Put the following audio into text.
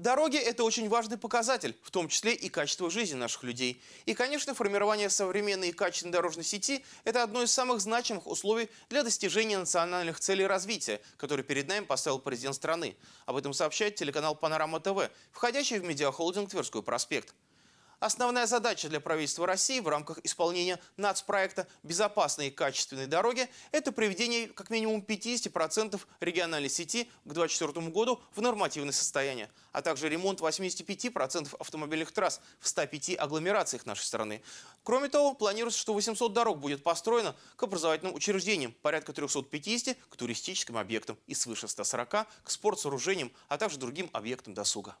Дороги – это очень важный показатель, в том числе и качество жизни наших людей. И, конечно, формирование современной и качественной дорожной сети – это одно из самых значимых условий для достижения национальных целей развития, которые перед нами поставил президент страны. Об этом сообщает телеканал «Панорама ТВ», входящий в медиахолдинг «Тверской проспект». Основная задача для правительства России в рамках исполнения нацпроекта «Безопасные и качественные дороги» – это приведение как минимум 50% региональной сети к 2024 году в нормативное состояние, а также ремонт 85% автомобильных трасс в 105 агломерациях нашей страны. Кроме того, планируется, что 800 дорог будет построено к образовательным учреждениям, порядка 350 к туристическим объектам и свыше 140 к спортсооружениям, а также другим объектам досуга.